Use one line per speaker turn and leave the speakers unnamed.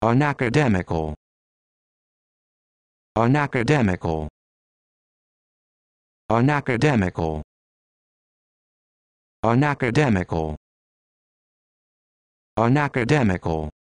unacademical unacademical unacademical unacademical unacademical